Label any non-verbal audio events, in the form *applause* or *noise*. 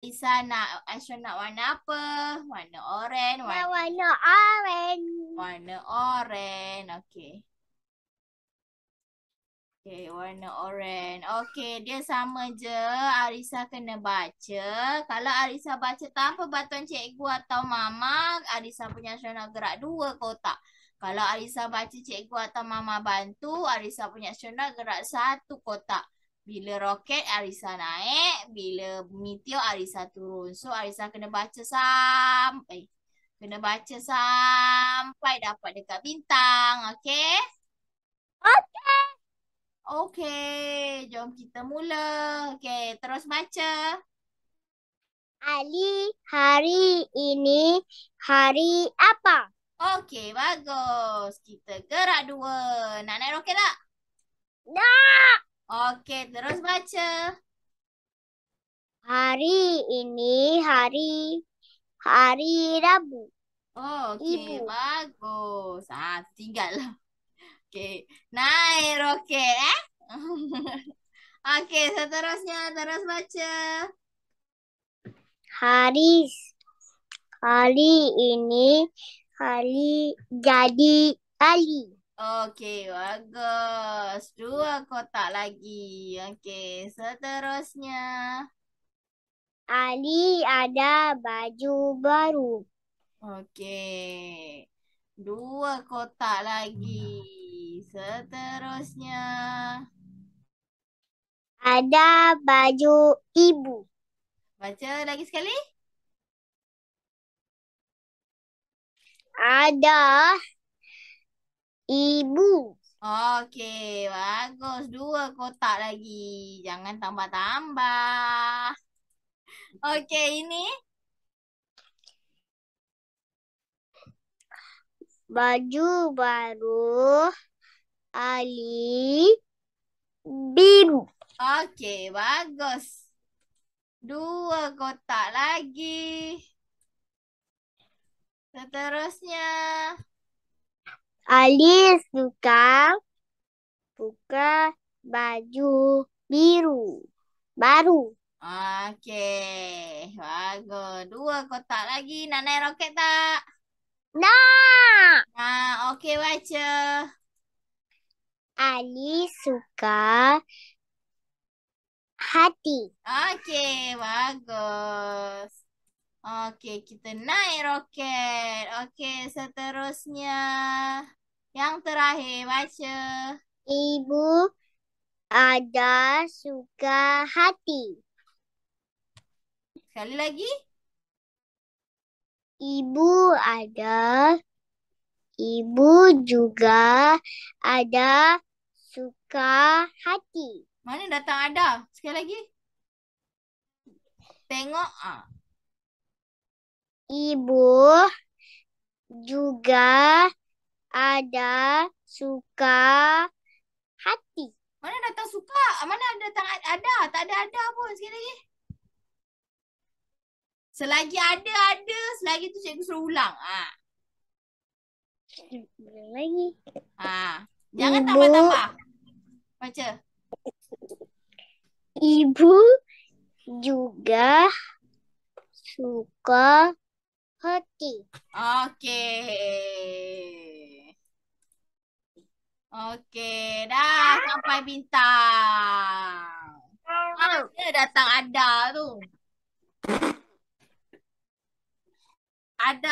Isa nak astronaut warna apa? Warna oranye. Warna, nah, warna oranye. Warna oranye. Okay. Okay, warna oranye. Okay, dia sama je. Arisa kena baca. Kalau Arisa baca tanpa bantuan cikgu atau mama, Arisa punya astronaut gerak dua kotak. Kalau Arisa baca cikgu atau mama bantu, Arisa punya astronaut gerak satu kotak. Bila roket Arisa naik, bila meteor Arisa turun. So Arisa kena baca sampai. Kena baca sampai dapat dekat bintang. Okay? Okay. Okay. Jom kita mula. Okay. Terus baca. Ali, hari ini hari apa? Okay. Bagus. Kita gerak dua. Nak naik roket tak? Nak. Okey, terus baca. Hari ini hari hari Rabu. Okey, bagus. Ah, tinggal. Okey, naik roket eh. *laughs* Okey, seterusnya terus baca. Hari kali ini hari jadi kali. Okey, bagus. Dua kotak lagi. Okey, seterusnya. Ali ada baju baru. Okey. Dua kotak lagi. Seterusnya. Ada baju ibu. Baca lagi sekali. Ada Ibu. Okey, bagus. Dua kotak lagi. Jangan tambah-tambah. Okey, ini. Baju baru Ali biru. Okey, bagus. Dua kotak lagi. Seterusnya. Ali suka buka baju biru baru. Okey, bagus. Dua kotak lagi. Nak naik roket tak? Nak. Nah, okey baca. Ali suka hati. Okey, bagus. Okey, kita naik roket. Okey, seterusnya. Yang terakhir, baca. Ibu ada suka hati. Sekali lagi. Ibu ada. Ibu juga ada suka hati. Mana datang ada? Sekali lagi. Tengok. Ah ibu juga ada suka hati. Mana datang suka? Mana ada datang ada? Tak ada ada pun sekali lagi. Selagi ada, ada. Selagi tu cikgu suruh ulang. Ha. lagi. Ha. Jangan tambah-tambah. Baca. Ibu juga suka Hati. Okey. Okey, dah ah. sampai bintang. Ah, dia datang ada tu. Ada